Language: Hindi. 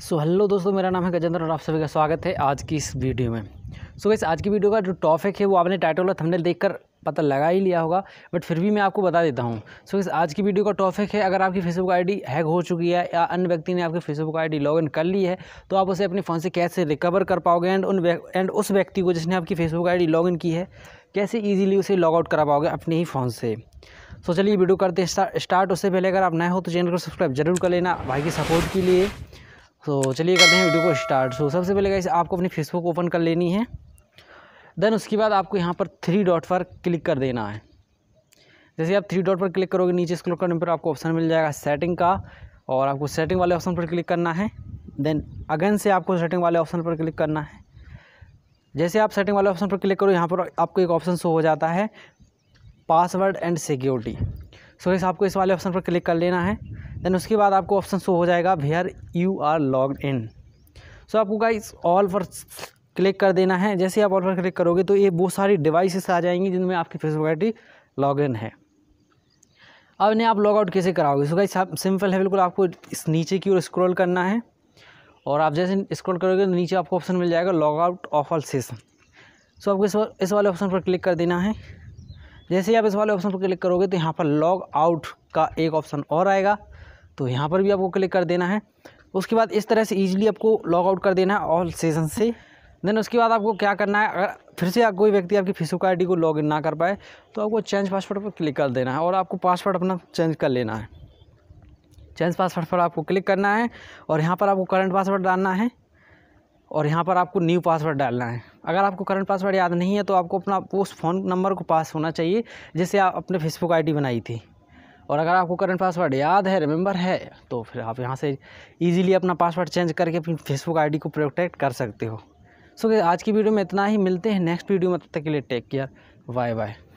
सो so, हेलो दोस्तों मेरा नाम है गजेंद्र और आप सभी का स्वागत है आज की इस वीडियो में सो so, इस आज की वीडियो का जो टॉपिक है वो आपने टाइटल और थंबनेल देखकर पता लगा ही लिया होगा बट फिर भी मैं आपको बता देता हूँ सो so, इस आज की वीडियो का टॉपिक है अगर आपकी फेसबुक आईडी हैक हो चुकी है या अन्य व्यक्ति ने आपकी फेसबुक आईडी लॉगिन कर ली है तो आप उसे अपने फ़ोन से कैसे रिकवर कर पाओगे एंड उन एंड उस व्यक्ति को जिसने आपकी फेसबुक आई लॉगिन की है कैसे ईजिली उसे लॉग आउट करा पाओगे अपने ही फ़ोन से सो so, चलिए वीडियो करते हैं स्टार्ट उससे पहले अगर आप नए हो तो चैनल को सब्सक्राइब जरूर कर लेना भाई की सपोर्ट के लिए तो चलिए करते हैं वीडियो को स्टार्ट सो सबसे पहले गाइस आपको अपनी फेसबुक ओपन कर लेनी है देन उसके बाद आपको यहाँ पर थ्री डॉट पर क्लिक कर देना है जैसे आप थ्री डॉट पर क्लिक करोगे नीचे स्क्रॉल करने पर आपको ऑप्शन मिल जाएगा सेटिंग का और आपको सेटिंग वाले ऑप्शन पर क्लिक करना है देन अगेन से आपको सेटिंग वाले ऑप्शन पर क्लिक करना है जैसे आप सेटिंग वाले ऑप्शन पर क्लिक करो यहाँ पर आपको एक ऑप्शन शो हो जाता है पासवर्ड एंड सिक्योरिटी सो इस आपको इस वाले ऑप्शन पर क्लिक कर लेना है देन उसके बाद आपको ऑप्शन शो हो जाएगा where you are log in so आपको गाइस ऑल पर क्लिक कर देना है जैसे आप ऑल पर क्लिक करोगे तो ये बहुत सारी डिवाइसेस आ जाएंगी जिनमें आपकी Facebook I D log in है अब इन्हें आप लॉग आउट कैसे कराओगे सो गाइस सिंपल है बिल्कुल आपको इस नीचे की ओर स्क्रॉल करना है और आप जैसे स्क्रॉल करोगे तो नीचे आपको ऑप्शन मिल जाएगा log out of all session so आपको इस इस वाले ऑप्शन पर क्लिक कर देना है जैसे ही आप इस वाले ऑप्शन पर क्लिक करोगे तो यहाँ पर लॉग आउट का एक ऑप्शन और आएगा तो यहाँ पर भी आपको क्लिक कर देना है उसके बाद इस तरह से ईजिली आपको लॉग आउट कर देना है ऑल सेशन से देन उसके बाद आपको क्या करना है अगर फिर से कोई व्यक्ति आपकी फेसबुक आईडी को लॉग इन ना कर पाए तो आपको चेंज पासवर्ड पर क्लिक कर देना है और आपको पासवर्ड अपना चेंज कर लेना है चेंज पासवर्ड पर आपको क्लिक करना है और यहाँ पर आपको करंट पासवर्ड डालना है और यहाँ पर आपको न्यू पासवर्ड डालना है अगर आपको करंट पासवर्ड याद नहीं है तो आपको अपना उस फ़ोन नंबर को पास होना चाहिए जिससे आप अपने फेसबुक आईडी बनाई थी और अगर आपको करंट पासवर्ड याद है रिमेंबर है तो फिर आप यहाँ से ईजिली अपना पासवर्ड चेंज करके अपनी फेसबुक आईडी को प्रोटेक्ट कर सकते हो सो so, आज की वीडियो में इतना ही मिलते हैं नेक्स्ट वीडियो में तब तक के लिए टेक केयर बाय बाय